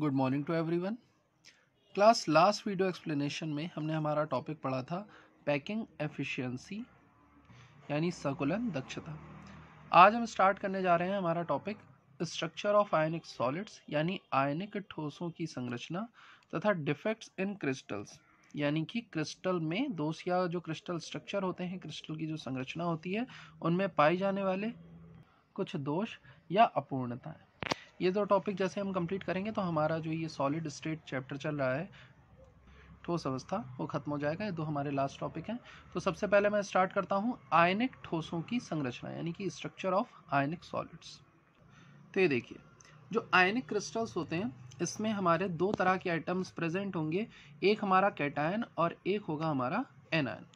good morning to everyone class last video explanation में हमने हमारा टॉपिक पढ़ा था पैकिंग एफिशिएंसी यानी सकुलन दक्षता आज हम स्टार्ट करने जा रहे हैं हमारा topic structure of ionic solids यानी आयनिक ठोसों की संरचना तथा डिफेक्ट्स इन क्रिस्टल्स यानी कि क्रिस्टल में दोष या जो क्रिस्टल स्ट्रक्चर होते हैं क्रिस्टल की जो संरचना होती है उनमें पाए जाने वाले कुछ दोष या अपूर्णताएँ ये दो टॉपिक जैसे हम कंप्लीट करेंगे तो हमारा जो ये सॉलिड स्टेट चैप्टर चल रहा है ठोस अवस्था वो ख़त्म हो जाएगा ये दो हमारे लास्ट टॉपिक हैं तो सबसे पहले मैं स्टार्ट करता हूँ आयनिक ठोसों की संरचना यानी कि स्ट्रक्चर ऑफ आयनिक सॉलिड्स तो ये देखिए जो आयनिक क्रिस्टल्स होते हैं इसमें हमारे दो तरह के आइटम्स प्रेजेंट होंगे एक हमारा कैटायन और एक होगा हमारा एनायन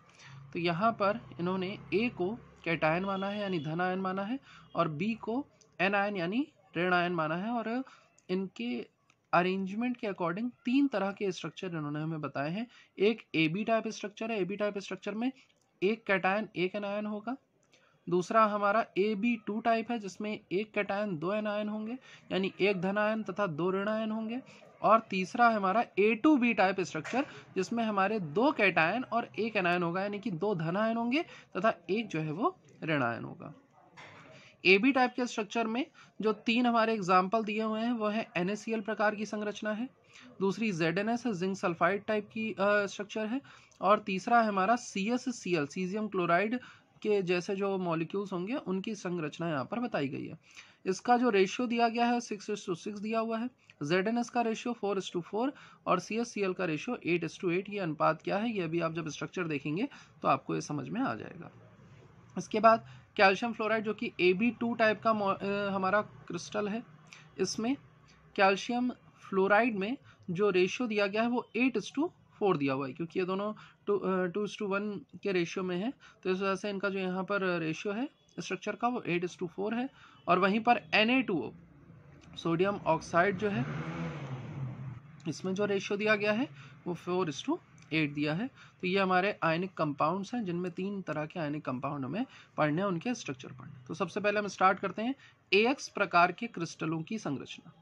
तो यहाँ पर इन्होंने ए को कैटायन माना है यानी धन आयन माना है और बी को एनायन यानी ऋण आयन माना है और इनके अरेंजमेंट के अकॉर्डिंग तीन तरह के स्ट्रक्चर इन्होंने हमें बताए हैं एक ए बी टाइप स्ट्रक्चर है ए बी टाइप स्ट्रक्चर में एक कैटायन एक एनायन होगा दूसरा हमारा ए बी टू टाइप है जिसमें एक कैटायन दो एनायन होंगे यानी एक धनायन तथा दो ऋणायन होंगे और तीसरा हमारा A two B type structure जिसमें हमारे दो कैटायन और एक एनायन होगा यानी कि दो धनायन होंगे तथा एक जो है वो ऋणायन होगा ए बी टाइप के स्ट्रक्चर में जो तीन हमारे एग्जाम्पल दिए हुए हैं वो है एन प्रकार की संरचना है दूसरी Z N S zinc sulphide type की स्ट्रक्चर है और तीसरा है हमारा C S C L caesium chloride के जैसे जो मॉलिक्यूल्स होंगे उनकी संरचना यहाँ पर बताई गई है इसका जो रेशियो दिया गया है सिक्स एस टू सिक्स दिया हुआ है जेड एन एस का ratio four is to four और सी एस सी एल का ratio eight is to eight ये अनुपात क्या है ये भी आप जब स्ट्रक्चर देखेंगे तो आपको ये समझ में आ जाएगा इसके बाद कैल्शियम फ्लोराइड जो कि ए बी टू टाइप का हमारा क्रिस्टल है इसमें कैल्शियम फ्लोराइड में जो रेशियो दिया गया है वो एट इस टू फोर दिया हुआ है क्योंकि ये दोनों two two is to one के रेशियो में है तो इस वजह से इनका जो यहाँ पर रेशियो है स्ट्रक्चर का वो एट इस टू फोर है और वहीं पर N A two O sodium oxide जो है इसमें जो रेशियो दिया गया है वो फोर इस टू एट दिया है तो ये हमारे आयनिक कंपाउंड्स हैं जिनमें तीन तरह के आयनिक कंपाउंड हमें पढ़ने हैं उनके स्ट्रक्चर पढ़ने तो सबसे पहले हम स्टार्ट करते हैं ए प्रकार के क्रिस्टलों की संरचना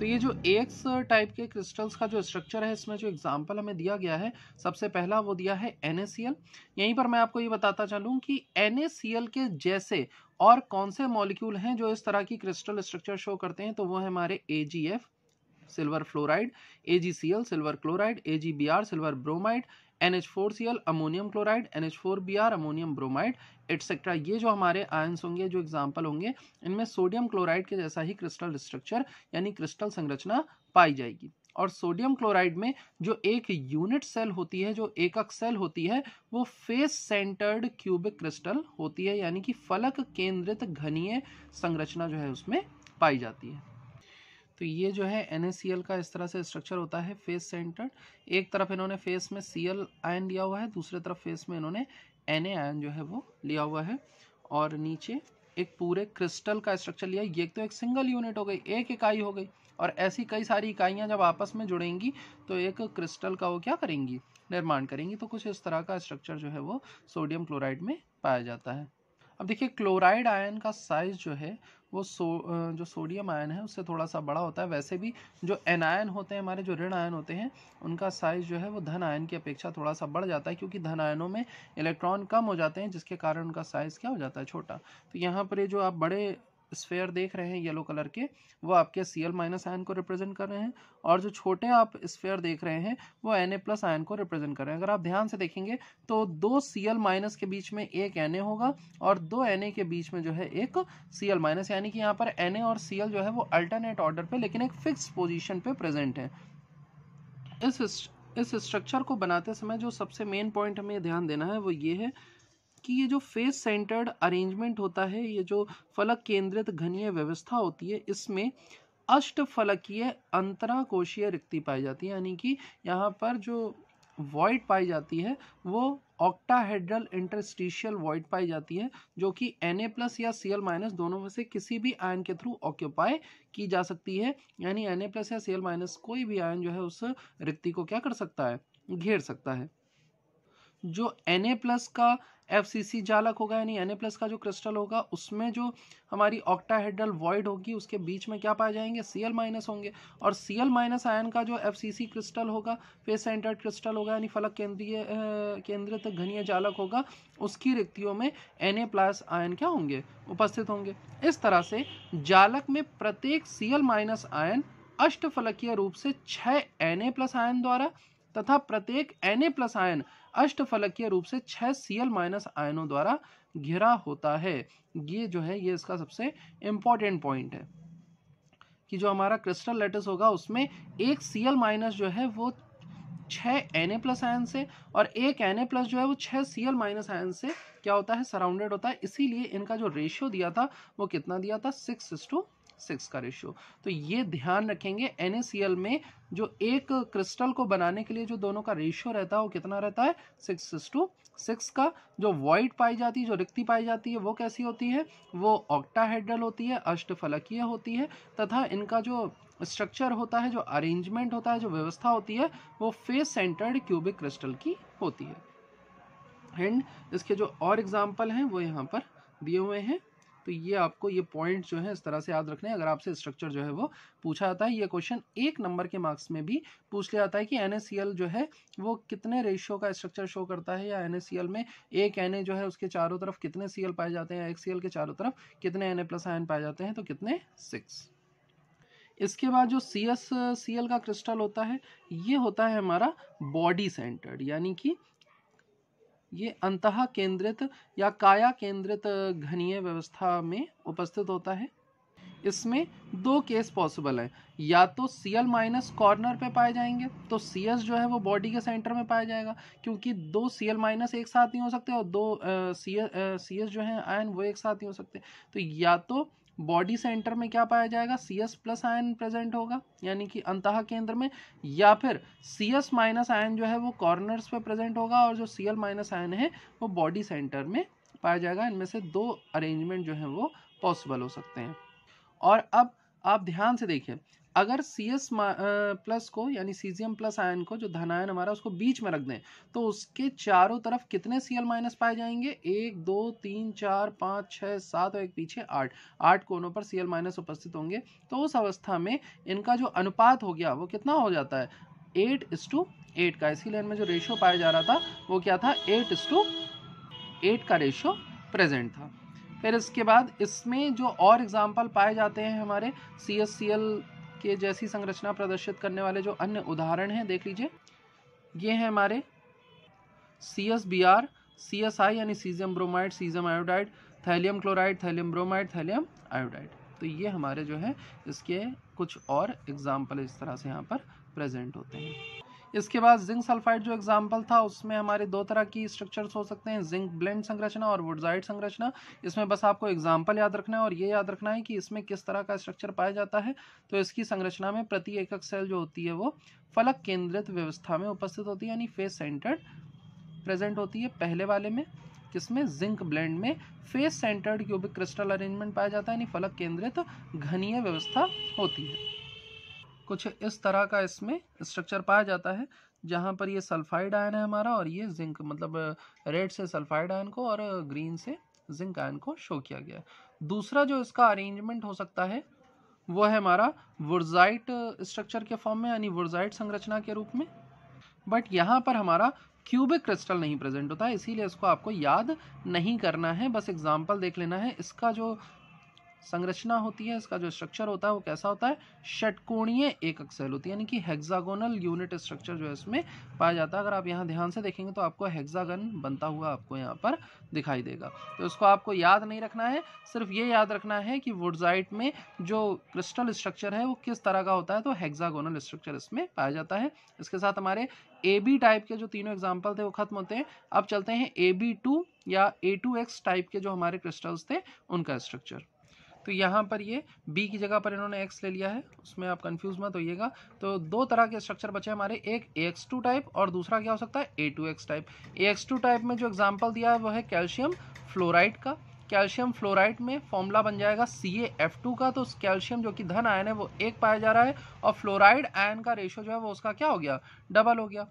तो ये जो एक्स टाइप के क्रिस्टल्स का जो स्ट्रक्चर है इसमें जो एग्जांपल हमें दिया गया है सबसे पहला वो दिया है एन यहीं पर मैं आपको ये बताता चलूँ कि एन के जैसे और कौन से मॉलिक्यूल हैं जो इस तरह की क्रिस्टल स्ट्रक्चर शो करते हैं तो वो है हमारे A silver fluoride L silver chloride or silver bromide L ammonium chloride or ammonium bromide etcetera ये जो हमारे आयंस होंगे जो एग्जाम्पल होंगे इनमें सोडियम क्लोराइड के जैसा ही क्रिस्टल स्ट्रक्चर यानी क्रिस्टल संरचना पाई जाएगी और सोडियम क्लोराइड में जो एक यूनिट सेल होती है जो एकक सेल होती है वो फेस सेंटर्ड क्यूबिक क्रिस्टल होती है यानी कि फलक केंद्रित घनीय संरचना जो है उसमें पाई जाती है तो ये जो है एन का इस तरह से स्ट्रक्चर होता है फेस सेंटर्ड एक तरफ इन्होंने फेस में सी आयन लिया हुआ है दूसरे तरफ फेस में इन्होंने एन आयन जो है वो लिया हुआ है और नीचे एक पूरे क्रिस्टल का स्ट्रक्चर लिया ये तो एक सिंगल यूनिट हो गई एक इकाई हो गई और ऐसी कई सारी इकाइयाँ जब आपस में जुड़ेंगी तो एक क्रिस्टल का वो क्या करेंगी निर्माण करेंगी तो कुछ इस तरह का स्ट्रक्चर जो है वो सोडियम क्लोराइड में पाया जाता है अब देखिए क्लोराइड आयन का साइज जो है वो सो जो सोडियम आयन है उससे थोड़ा सा बड़ा होता है वैसे भी जो एनायन होते हैं हमारे जो ऋण आयन होते हैं उनका साइज जो है वो धन आयन की अपेक्षा थोड़ा सा बढ़ जाता है क्योंकि धन आयनों में इलेक्ट्रॉन कम हो जाते हैं जिसके कारण उनका साइज क्या हो जाता है छोटा तो यहाँ पर जो आप बड़े स्फेयर देख रहे हैं येलो कलर के वो आपके सी एल माइनस आयन को रिप्रेजेंट कर रहे हैं और जो छोटे आप स्फेयर देख रहे हैं वो एन ए प्लस आयन को रिप्रेजेंट कर रहे हैं अगर आप ध्यान से देखेंगे तो दो सी एल माइनस के बीच में एक एन ए होगा और दो एन ए के बीच में जो है एक सी एल माइनस यानी कि यहाँ पर एन ए और सी एल जो है वो अल्टरनेट ऑर्डर पर लेकिन एक फिक्स पोजिशन पर प्रेजेंट है इस इस स्ट्रक्चर को बनाते समय जो सबसे मेन पॉइंट हमें ध्यान देना है वो ये है कि ये जो फेस सेंटर्ड अरेंजमेंट होता है ये जो फलक केंद्रित घनीय व्यवस्था होती है इसमें अष्ट फलकीय अंतरा कोशीय रिक्ति पाई जाती है यानी कि यहाँ पर जो वॉइड पाई जाती है वो ऑक्टाहेड्रल इंटरस्टिशियल वॉइड पाई जाती है जो कि एन प्लस या सी माइनस दोनों में से किसी भी आयन के थ्रू ऑक्यूपाई की जा सकती है यानी एन प्लस या सी माइनस कोई भी आयन जो है उस रिक्ति को क्या कर सकता है घेर सकता है जो एन प्लस का एफ सी सी जालक होगा यानी एन ए प्लस का जो क्रिस्टल होगा उसमें जो हमारी ऑक्टाहेड्रल वॉइड होगी उसके बीच में क्या पाए जाएंगे सी एल माइनस होंगे और सी एल माइनस आयन का जो एफ सी सी क्रिस्टल होगा फेस सेंटर्ड क्रिस्टल होगा यानी फलक केंद्रीय केंद्रित घनीय जालक होगा उसकी रिक्तियों में एन ए प्लस आयन क्या होंगे उपस्थित होंगे इस तरह से जालक में प्रत्येक सी एल माइनस आयन फलकीय रूप से छः एन ए प्लस आयन द्वारा तथा प्रत्येक एन प्लस आयन अष्टफलकीय रूप से छह सी एल माइनस आयनों द्वारा घिरा होता है ये जो है ये इसका सबसे इंपॉर्टेंट पॉइंट है कि जो हमारा क्रिस्टल लेटिस होगा उसमें एक सी एल माइनस जो है वो छ एन ए प्लस आयन से और एक एन ए प्लस जो है वो छह सी एल माइनस आयन से क्या होता है सराउंडेड होता है इसीलिए इनका जो रेशियो दिया था वो कितना दिया था सिक्स टू सिक्स का रेशियो तो ये ध्यान रखेंगे एन में जो एक क्रिस्टल को बनाने के लिए जो दोनों का रेशियो रहता है वो कितना रहता है सिक्स टू सिक्स का जो वॉइड पाई जाती है जो रिक्ति पाई जाती है वो कैसी होती है वो ऑक्टाहेड्रल होती है अष्टफलकीय होती है तथा इनका जो स्ट्रक्चर होता है जो अरेंजमेंट होता है जो व्यवस्था होती है वो फेस सेंटर्ड क्यूबिक क्रिस्टल की होती है एंड इसके जो और एग्जाम्पल हैं वो यहाँ पर दिए हुए हैं तो ये आपको ये पॉइंट जो है इस तरह से याद रखने अगर आपसे स्ट्रक्चर जो है वो पूछा जाता है ये क्वेश्चन एक नंबर के मार्क्स में भी पूछ लिया जाता है कि एन जो है वो कितने रेशियो का स्ट्रक्चर शो करता है या एन में एक एन जो है उसके चारों तरफ कितने सी पाए जाते हैं एक सी के चारों तरफ कितने एन प्लस आयन पाए जाते हैं तो कितने सिक्स इसके बाद जो सी एस सी एल का क्रिस्टल होता है ये होता है हमारा बॉडी सेंटर्ड यानी कि ये अंत केंद्रित या काया केंद्रित घनीय व्यवस्था में उपस्थित होता है इसमें दो केस पॉसिबल हैं या तो सी एल माइनस कॉर्नर पे पाए जाएंगे तो सी एस जो है वो बॉडी के सेंटर में पाया जाएगा क्योंकि दो सी एल माइनस एक साथ नहीं हो सकते और दो सी एस जो है आयन वो एक साथ नहीं हो सकते तो या तो बॉडी सेंटर में क्या पाया जाएगा सी एस प्लस आयन प्रेजेंट होगा यानी कि अंत केंद्र में या फिर सी एस माइनस आयन जो है वो कॉर्नर्स पे प्रेजेंट होगा और जो सी एल माइनस आयन है वो बॉडी सेंटर में पाया जाएगा इनमें से दो अरेंजमेंट जो है वो पॉसिबल हो सकते हैं और अब आप ध्यान से देखिए अगर सी एस प्लस को यानी एम प्लस आयन को जो धन आयन हमारा उसको बीच में रख दें तो उसके चारों तरफ कितने सी एल माइनस पाए जाएंगे एक दो तीन चार पाँच छः सात और एक पीछे आठ आठ कोनों पर सी एल माइनस उपस्थित होंगे तो उस अवस्था में इनका जो अनुपात हो गया वो कितना हो जाता है एट इस टू एट का इसीलिए इनमें जो रेशियो पाया जा रहा था वो क्या था एट इस टू एट का रेशियो प्रेजेंट था फिर इसके बाद इसमें जो और एग्जाम्पल पाए जाते हैं हमारे सी एस सी एल के जैसी संरचना प्रदर्शित करने वाले जो अन्य उदाहरण हैं देख लीजिए ये हैं हमारे C S B R C S I यानी caesium bromide caesium iodide thallium chloride thallium bromide thallium iodide तो ये हमारे जो है इसके कुछ और एग्जाम्पल इस तरह से यहाँ पर प्रेजेंट होते हैं इसके बाद जिंक सल्फाइड जो एग्जाम्पल था उसमें हमारे दो तरह की स्ट्रक्चर्स हो सकते हैं जिंक ब्लेंड संरचना और वुडजाइड संरचना इसमें बस आपको एग्जाम्पल याद रखना है और ये याद रखना है कि इसमें किस तरह का स्ट्रक्चर पाया जाता है तो इसकी संरचना में प्रति एकक सेल जो होती है वो फलक केंद्रित व्यवस्था में उपस्थित होती है यानी फेस सेंटर्ड प्रेजेंट होती है पहले वाले में किसमें जिंक ब्लेंड में face centred cubic crystal arrangement पाया जाता है यानी फलक केंद्रित घनीय व्यवस्था होती है कुछ इस तरह का इसमें स्ट्रक्चर पाया जाता है जहाँ पर ये सल्फाइड आयन है हमारा और ये जिंक मतलब रेड uh, से सल्फाइड आयन को और ग्रीन uh, से जिंक आयन को शो किया गया है दूसरा जो इसका अरेंजमेंट हो सकता है वो है हमारा वर्जाइट स्ट्रक्चर uh, के फॉर्म में यानी वर्जाइट संरचना के रूप में बट यहाँ पर हमारा क्यूबिक क्रिस्टल नहीं प्रेजेंट होता है इसीलिए इसको आपको याद नहीं करना है बस एग्जाम्पल देख लेना है इसका जो संरचना होती है इसका जो स्ट्रक्चर होता है वो कैसा होता है षटकोणीय एक अक्सेल होती है यानी कि हेक्सागोनल यूनिट स्ट्रक्चर जो है इसमें पाया जाता है अगर आप यहाँ ध्यान से देखेंगे तो आपको हेक्सागन बनता हुआ आपको यहाँ पर दिखाई देगा तो इसको आपको याद नहीं रखना है सिर्फ ये याद रखना है कि वुडजाइट में जो क्रिस्टल स्ट्रक्चर है वो किस तरह का होता है तो हेक्सागोनल स्ट्रक्चर इसमें पाया जाता है इसके साथ हमारे ए बी टाइप के जो तीनों एग्जाम्पल थे वो खत्म होते हैं अब चलते हैं ए बी टू या ए टू एक्स टाइप के जो हमारे क्रिस्टल्स थे उनका स्ट्रक्चर तो यहाँ पर ये बी की जगह पर इन्होंने एक्स ले लिया है उसमें आप कन्फ्यूज मत होइएगा तो दो तरह के स्ट्रक्चर बचे हमारे एक ए एक्स टू टाइप और दूसरा क्या हो सकता है A two X type A X two type में जो एग्जाम्पल दिया है वो है कैल्शियम फ्लोराइड का कैल्शियम फ्लोराइड में फॉर्मूला बन जाएगा सी एफ टू का तो कैल्शियम जो कि धन आयन है वो एक पाया जा रहा है और फ्लोराइड आयन का रेशियो जो है वो उसका क्या हो गया डबल हो गया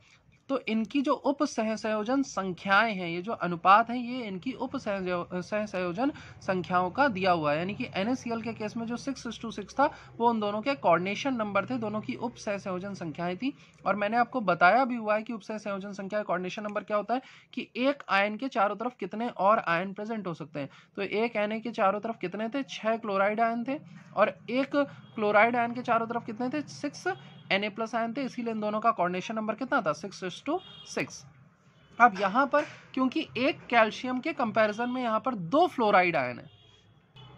तो इनकी जो उप सहसंयोजन संख्याएं हैं ये जो अनुपात हैं ये इनकी उप सहसंयोजन संख्याओं का दिया हुआ है यानी कि एन के केस में जो सिक्स टू सिक्स था वो उन दोनों के कोऑर्डिनेशन नंबर थे दोनों की उप सहसंयोजन संख्याएं थी और मैंने आपको बताया भी हुआ है कि उप सहसंयोजन संख्या कॉर्डिनेशन नंबर क्या होता है कि एक आयन के चारों तरफ कितने और आयन प्रेजेंट हो सकते हैं तो एक एन के चारों तरफ कितने थे छः क्लोराइड आयन थे और एक क्लोराइड आयन के चारों तरफ कितने थे six N A plus ion थे इसीलिए इन दोनों का कॉर्डिनेशन नंबर कितना था सिक्स एस टू सिक्स अब यहाँ पर क्योंकि एक कैल्शियम के कंपैरिजन में यहाँ पर दो फ्लोराइड आयन है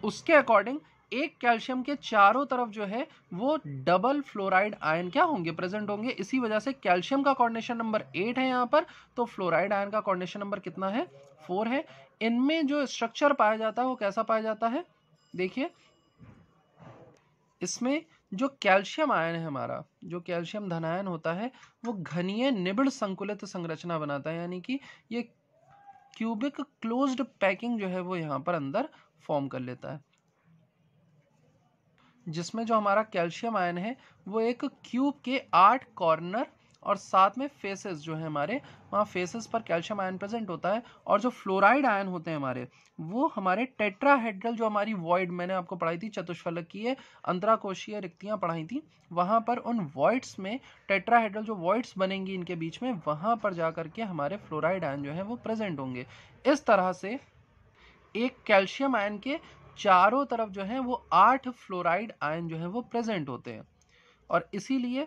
उसके अकॉर्डिंग एक कैल्शियम के चारों तरफ जो है वो डबल फ्लोराइड आयन क्या होंगे प्रेजेंट होंगे इसी वजह से कैल्शियम का कॉर्डिनेशन नंबर एट है यहाँ पर तो फ्लोराइड आयन का कॉर्डिनेशन नंबर कितना है फोर है इनमें जो स्ट्रक्चर पाया जाता है वो कैसा पाया जाता है देखिए इसमें जो कैल्शियम आयन है हमारा जो कैल्शियम धनायन होता है वो घनीय निबिड़ संकुलित संरचना बनाता है यानी कि ये क्यूबिक क्लोज्ड पैकिंग जो है वो यहाँ पर अंदर फॉर्म कर लेता है जिसमें जो हमारा कैल्शियम आयन है वो एक क्यूब के आठ कॉर्नर और साथ में फेसेस जो है हमारे वहाँ फेसेस पर कैल्शियम आयन प्रेजेंट होता है और जो फ्लोराइड आयन होते हैं हमारे वो हमारे टेट्राहेड्रल जो हमारी वॉइड मैंने आपको पढ़ाई थी चतुष्फलक की है अंतराकोशीय रिक्तियाँ पढ़ाई थी वहाँ पर उन वॉइड्स में टेट्राहेड्रल जो वॉइड्स बनेंगी इनके बीच में वहाँ पर जा करके हमारे फ्लोराइड आयन जो है वो प्रेजेंट होंगे इस तरह से एक कैल्शियम आयन के चारों तरफ जो है वो आठ फ्लोराइड आयन जो है वो प्रेजेंट होते हैं और इसीलिए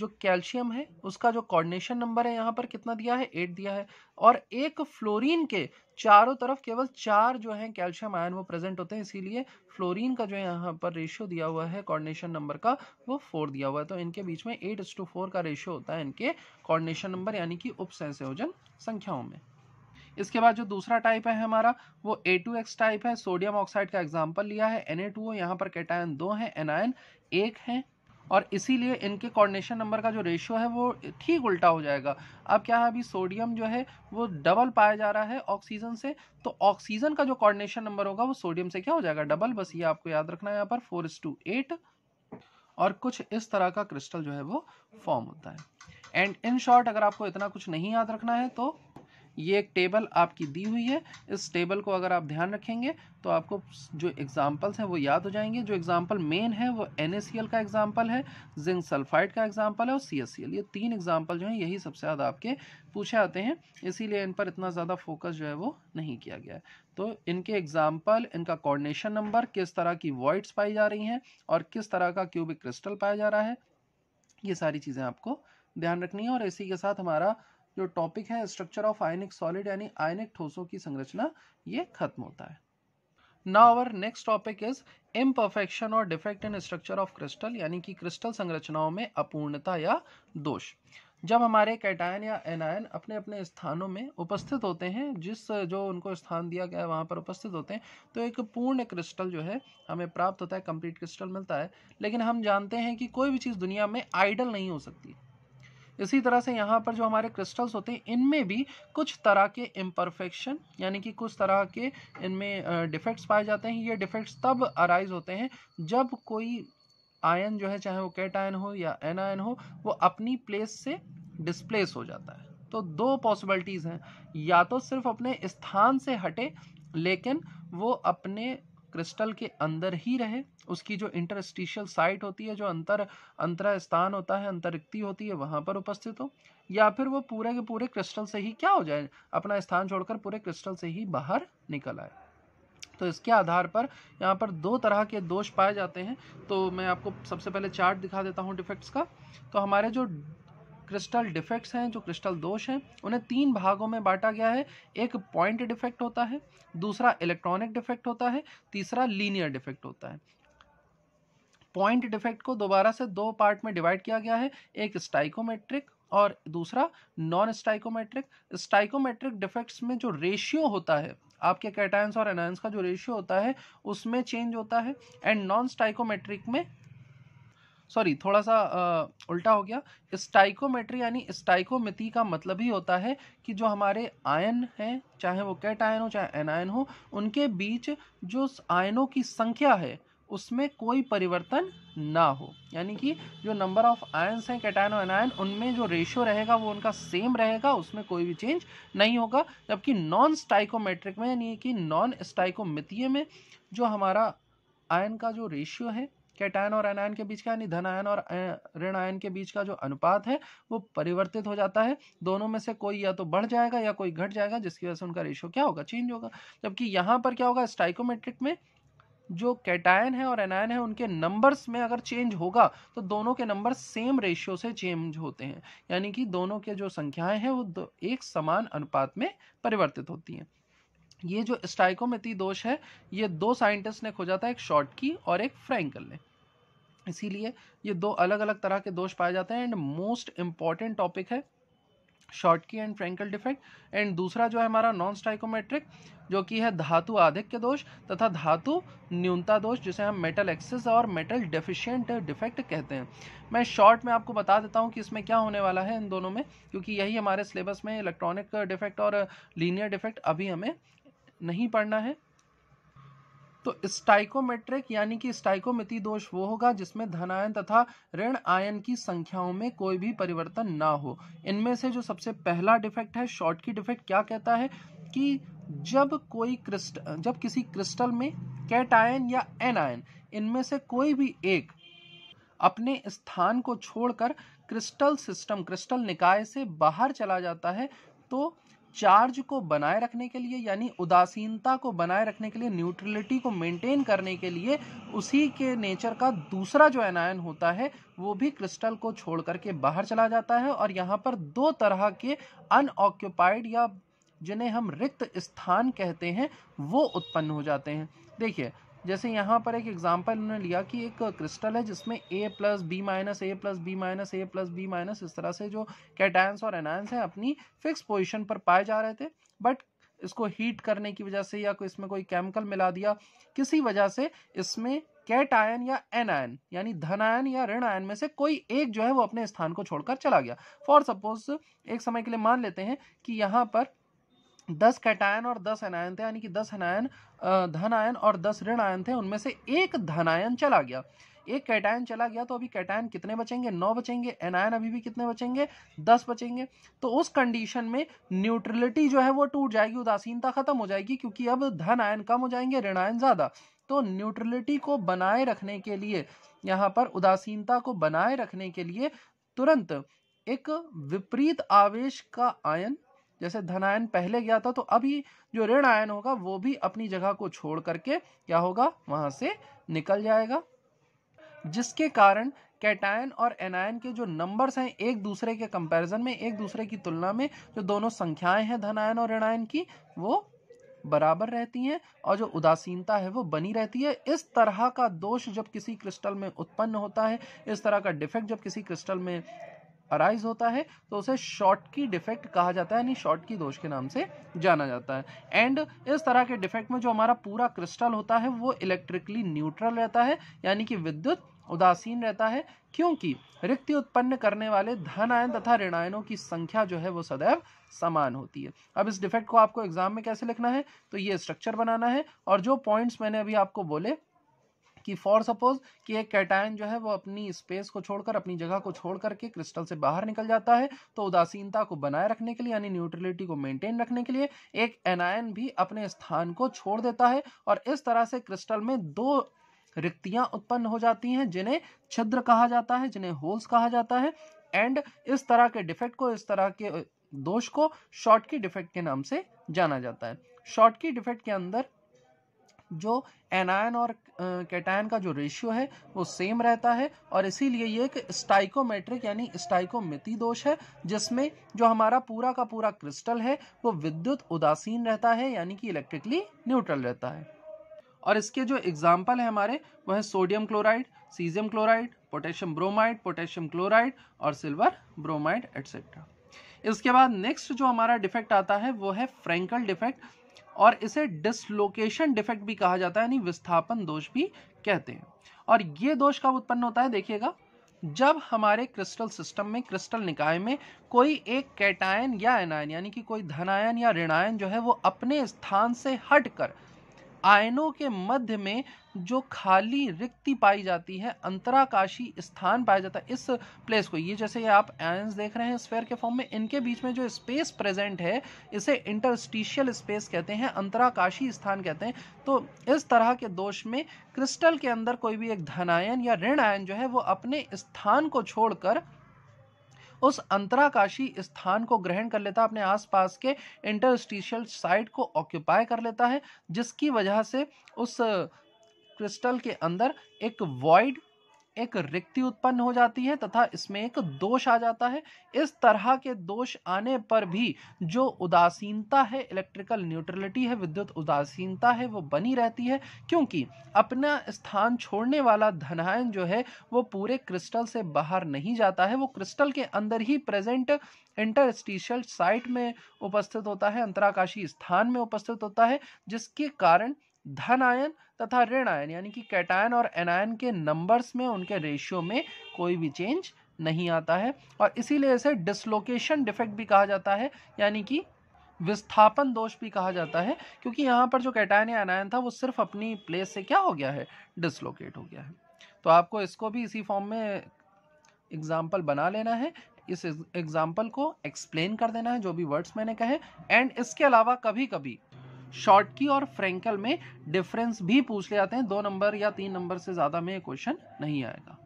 जो कैल्शियम है उसका जो कॉर्डिनेशन नंबर है यहाँ पर कितना दिया है एट दिया है और एक फ्लोरीन के चारों तरफ केवल चार जो है कैल्शियम आयन वो प्रेजेंट होते हैं इसीलिए फ्लोरीन का जो यहाँ पर रेशियो दिया हुआ है कॉर्डिनेशन नंबर का वो फोर दिया हुआ है तो इनके बीच में एट टू फोर का रेशियो होता है इनके कॉर्डिनेशन नंबर यानी कि उप संख्याओं में इसके बाद जो दूसरा टाइप है हमारा वो ए टू एक्स टाइप है सोडियम ऑक्साइड का एग्जाम्पल लिया है एन ए टू यहाँ पर कैटायन दो हैं एनायन एक है और इसीलिए इनके कॉर्डिनेशन नंबर का जो रेशियो है वो ठीक उल्टा हो जाएगा अब क्या है अभी सोडियम जो है वो डबल पाया जा रहा है ऑक्सीजन से तो ऑक्सीजन का जो कॉर्डिनेशन नंबर होगा वो सोडियम से क्या हो जाएगा डबल बस ये आपको याद रखना है यहाँ पर फोर इस टू एट और कुछ इस तरह का क्रिस्टल जो है वो फॉर्म होता है एंड इन शॉर्ट अगर आपको इतना कुछ नहीं याद रखना है तो ये एक टेबल आपकी दी हुई है इस टेबल को अगर आप ध्यान रखेंगे तो आपको जो एग्जाम्पल्स हैं वो याद हो जाएंगे जो एग्जाम्पल मेन है वो एन का एग्जाम्पल है जिंक सल्फाइड का एग्जाम्पल है और सी ये तीन एग्जाम्पल जो हैं यही सबसे ज़्यादा आपके पूछे आते हैं इसीलिए इन पर इतना ज़्यादा फोकस जो है वो नहीं किया गया है तो इनके एग्जाम्पल इनका कॉर्डिनेशन नंबर किस तरह की वॉइड्स पाई जा रही हैं और किस तरह का क्यूबिक क्रिस्टल पाया जा रहा है ये सारी चीज़ें आपको ध्यान रखनी है और इसी के साथ हमारा जो टॉपिक है स्ट्रक्चर ऑफ आयनिक सॉलिड यानी आयनिक ठोसों की संरचना ये खत्म होता है ना our next topic is imperfection और defect in structure of crystal यानी कि क्रिस्टल संरचनाओं में अपूर्णता या दोष जब हमारे कैटायन या एनायन अपने अपने स्थानों में उपस्थित होते हैं जिस जो उनको स्थान दिया गया है वहाँ पर उपस्थित होते हैं तो एक पूर्ण क्रिस्टल जो है हमें प्राप्त होता है कंप्लीट क्रिस्टल मिलता है लेकिन हम जानते हैं कि कोई भी चीज़ दुनिया में आइडल नहीं हो सकती इसी तरह से यहाँ पर जो हमारे क्रिस्टल्स होते हैं इनमें भी कुछ तरह के इम्परफेक्शन यानी कि कुछ तरह के इनमें डिफेक्ट्स पाए जाते हैं ये डिफेक्ट्स तब अराइज होते हैं जब कोई आयन जो है चाहे वो कैट आयन हो या एन आयन हो वो अपनी प्लेस से डिस्प्लेस हो जाता है तो दो पॉसिबिलिटीज़ हैं या तो सिर्फ अपने स्थान से हटे लेकिन वो अपने क्रिस्टल के अंदर ही रहे उसकी जो इंटरस्टिशियल साइट होती है जो अंतर अंतरा स्थान होता है अंतरिक्ति होती है वहाँ पर उपस्थित हो या फिर वो पूरे के पूरे क्रिस्टल से ही क्या हो जाए अपना स्थान छोड़कर पूरे क्रिस्टल से ही बाहर निकल आए तो इसके आधार पर यहाँ पर दो तरह के दोष पाए जाते हैं तो मैं आपको सबसे पहले चार्ट दिखा देता हूँ डिफेक्ट्स का तो हमारे जो क्रिस्टल डिफेक्ट्स हैं जो क्रिस्टल दोष हैं उन्हें तीन भागों में बांटा गया है एक पॉइंट डिफेक्ट होता है दूसरा इलेक्ट्रॉनिक डिफेक्ट होता है तीसरा लीनियर डिफेक्ट होता है पॉइंट डिफेक्ट को दोबारा से दो पार्ट में डिवाइड किया गया है एक स्टाइकोमेट्रिक और दूसरा नॉन स्टाइकोमेट्रिक स्टाइकोमेट्रिक डिफेक्ट्स में जो रेशियो होता है आपके कैटायंस और एनायंस का जो रेशियो होता है उसमें चेंज होता है एंड नॉन स्टाइकोमेट्रिक में सॉरी थोड़ा सा आ, उल्टा हो गया स्टाइकोमेट्री यानी स्टाइकोमिति का मतलब ही होता है कि जो हमारे आयन हैं चाहे वो कैट आयन हो चाहे एनायन हो उनके बीच जो आयनों की संख्या है उसमें कोई परिवर्तन ना हो यानी कि जो नंबर ऑफ आयन्स हैं कैटायन और एनायन उनमें जो रेशियो रहेगा वो उनका सेम रहेगा उसमें कोई भी चेंज नहीं होगा जबकि नॉन स्टाइकोमेट्रिक में यानी कि नॉन स्टाइकोमितीय में जो हमारा आयन का जो रेशियो है कैटायन और एनायन के बीच का यानी धनायन और ऋण आयन के बीच का जो अनुपात है वो परिवर्तित हो जाता है दोनों में से कोई या तो बढ़ जाएगा या कोई घट जाएगा जिसकी वजह से उनका रेशियो क्या होगा चेंज होगा जबकि यहाँ पर क्या होगा स्टाइकोमेट्रिक में जो कैटायन है और एनायन है उनके नंबर्स में अगर चेंज होगा तो दोनों के नंबर सेम रेशियो से चेंज होते हैं यानी कि दोनों के जो संख्याएं हैं वो एक समान अनुपात में परिवर्तित होती हैं ये जो स्टाइकोमेती दोष है ये दो साइंटिस्ट ने खोजा था एक शॉर्ट की और एक फ्रैंकल ने इसीलिए ये दो अलग अलग तरह के दोष पाए जाते हैं एंड मोस्ट इम्पॉर्टेंट टॉपिक है Schottky and Frenkel defect and दूसरा जो है हमारा नॉन स्टाइकोमेट्रिक जो कि है धातु आधिक के दोष तथा धातु न्यूनता दोष जिसे हम मेटल एक्सेस और मेटल डेफिशिएंट डिफेक्ट कहते हैं मैं शॉर्ट में आपको बता देता हूँ कि इसमें क्या होने वाला है इन दोनों में क्योंकि यही हमारे सिलेबस में इलेक्ट्रॉनिक डिफेक्ट और लीनियर डिफेक्ट अभी हमें नहीं पढ़ना है तो स्टाइकोमेट्रिक यानी कि स्टाइकोमिति दोष वो होगा जिसमें धनायन तथा ऋण आयन की संख्याओं में कोई भी परिवर्तन ना हो इनमें से जो सबसे पहला डिफेक्ट है शॉर्ट की डिफेक्ट क्या कहता है कि जब कोई क्रिस्ट जब किसी क्रिस्टल में कैट आयन या एन आयन इनमें से कोई भी एक अपने स्थान को छोड़कर क्रिस्टल सिस्टम क्रिस्टल निकाय से बाहर चला जाता है तो चार्ज को बनाए रखने के लिए यानी उदासीनता को बनाए रखने के लिए न्यूट्रलिटी को मेंटेन करने के लिए उसी के नेचर का दूसरा जो एनायन होता है वो भी क्रिस्टल को छोड़ करके बाहर चला जाता है और यहाँ पर दो तरह के अनऑक्यूपाइड या जिन्हें हम रिक्त स्थान कहते हैं वो उत्पन्न हो जाते हैं देखिए जैसे यहाँ पर एक एग्जाम्पल उन्होंने लिया कि एक क्रिस्टल है जिसमें A plus B minus A plus B minus A plus B minus इस तरह से जो कैटायंस और एनायंस हैं अपनी फिक्स पोजिशन पर पाए जा रहे थे बट इसको हीट करने की वजह से या कोई इसमें कोई केमिकल मिला दिया किसी वजह से इसमें कैट आयन या एन आयन यानी धन आयन या ऋण आयन में से कोई एक जो है वो अपने स्थान को छोड़कर चला गया फॉर सपोज एक समय के लिए मान लेते हैं कि यहाँ पर दस कैटायन और दस एनायन थे यानी कि दस एनायन धन आयन और दस ऋण आयन थे उनमें से एक धनायन चला गया एक कैटायन चला गया तो अभी कैटायन कितने बचेंगे नौ बचेंगे एनायन अभी भी कितने बचेंगे दस बचेंगे तो उस कंडीशन में न्यूट्रलिटी जो है वो टूट जाएगी उदासीनता खत्म हो जाएगी क्योंकि अब धन आयन कम हो जाएंगे ऋण आयन ज़्यादा तो न्यूट्रलिटी को बनाए रखने के लिए यहाँ पर उदासीनता को बनाए रखने के लिए तुरंत एक विपरीत आवेश का आयन जैसे धनायन पहले गया था तो अभी जो ऋण आयन होगा वो भी अपनी जगह को छोड़ करके क्या होगा वहां से निकल जाएगा जिसके कारण कैटायन और एनायन के जो नंबर्स हैं एक दूसरे के कंपैरिजन में एक दूसरे की तुलना में जो दोनों संख्याएं हैं धनायन और ऋणायन की वो बराबर रहती हैं और जो उदासीनता है वो बनी रहती है इस तरह का दोष जब किसी क्रिस्टल में उत्पन्न होता है इस तरह का डिफेक्ट जब किसी क्रिस्टल में अराइज होता है तो उसे शॉर्ट की डिफेक्ट कहा जाता है यानी शॉर्ट की दोष के नाम से जाना जाता है एंड इस तरह के डिफेक्ट में जो हमारा पूरा क्रिस्टल होता है वो इलेक्ट्रिकली न्यूट्रल रहता है यानी कि विद्युत उदासीन रहता है क्योंकि रिक्ति उत्पन्न करने वाले धन आयन तथा ऋणायनों की संख्या जो है वो सदैव समान होती है अब इस डिफेक्ट को आपको एग्जाम में कैसे लिखना है तो ये स्ट्रक्चर बनाना है और जो पॉइंट्स मैंने अभी आपको बोले कि फॉर सपोज कि एक कैटायन जो है वो अपनी स्पेस को छोड़कर अपनी जगह को छोड़ करके क्रिस्टल से बाहर निकल जाता है तो उदासीनता को बनाए रखने के लिए यानी न्यूट्रलिटी को मेंटेन रखने के लिए एक एनायन भी अपने स्थान को छोड़ देता है और इस तरह से क्रिस्टल में दो रिक्तियां उत्पन्न हो जाती हैं जिन्हें छिद्र कहा जाता है जिन्हें होल्स कहा जाता है एंड इस तरह के डिफेक्ट को इस तरह के दोष को शॉर्ट की डिफेक्ट के नाम से जाना जाता है शॉर्ट की डिफेक्ट के अंदर जो एनायन और कैटायन का जो रेशियो है वो सेम रहता है और इसीलिए ये एक स्टाइकोमेट्रिक यानी स्टाइकोमिति दोष है जिसमें जो हमारा पूरा का पूरा क्रिस्टल है वो विद्युत उदासीन रहता है यानी कि इलेक्ट्रिकली न्यूट्रल रहता है और इसके जो एग्जाम्पल है हमारे वो है sodium chloride caesium chloride potassium bromide potassium chloride और सिल्वर ब्रोमाइड एट्सेट्रा इसके बाद नेक्स्ट जो हमारा डिफेक्ट आता है वो है फ्रेंकल डिफेक्ट और इसे डिसलोकेशन डिफेक्ट भी कहा जाता है यानी विस्थापन दोष भी कहते हैं और ये दोष कब उत्पन्न होता है देखिएगा जब हमारे क्रिस्टल सिस्टम में क्रिस्टल निकाय में कोई एक कैटायन या एनायन यानी कि कोई धनायन या ऋणायन जो है वो अपने स्थान से हटकर आयनों के मध्य में जो खाली रिक्ति पाई जाती है अंतराकाशी स्थान पाया जाता है इस प्लेस को ये जैसे ये आप आयन देख रहे हैं स्फेयर के फॉर्म में इनके बीच में जो स्पेस प्रेजेंट है इसे इंटरस्टिशियल स्पेस कहते हैं अंतराकाशी स्थान कहते हैं तो इस तरह के दोष में क्रिस्टल के अंदर कोई भी एक धनायन या ऋण आयन जो है वो अपने स्थान को छोड़कर उस अंतराकाशी स्थान को ग्रहण कर लेता है अपने आसपास के इंटरस्टिशियल साइट को ऑक्यूपाई कर लेता है जिसकी वजह से उस क्रिस्टल के अंदर एक वॉइड एक रिक्ति उत्पन्न हो जाती है तथा इसमें एक दोष आ जाता है इस तरह के दोष आने पर भी जो उदासीनता है इलेक्ट्रिकल न्यूट्रलिटी है विद्युत उदासीनता है वो बनी रहती है क्योंकि अपना स्थान छोड़ने वाला धनायन जो है वो पूरे क्रिस्टल से बाहर नहीं जाता है वो क्रिस्टल के अंदर ही प्रेजेंट इंटरस्टिशियल साइट में उपस्थित होता है अंतराकाशी स्थान में उपस्थित होता है जिसके कारण धन आयन तथा ऋण आयन यानी कि कैटायन और एनायन के नंबर्स में उनके रेशियो में कोई भी चेंज नहीं आता है और इसीलिए इसे डिसलोकेशन डिफेक्ट भी कहा जाता है यानी कि विस्थापन दोष भी कहा जाता है क्योंकि यहाँ पर जो कैटायन या एनायन था वो सिर्फ अपनी प्लेस से क्या हो गया है डिसलोकेट हो गया है तो आपको इसको भी इसी फॉर्म में एग्जाम्पल बना लेना है इस एग्जाम्पल को एक्सप्लेन कर देना है जो भी वर्ड्स मैंने कहे एंड इसके अलावा कभी कभी शॉर्टकी और फ्रेंकल में डिफरेंस भी पूछ ले जाते हैं दो नंबर या तीन नंबर से ज़्यादा में क्वेश्चन नहीं आएगा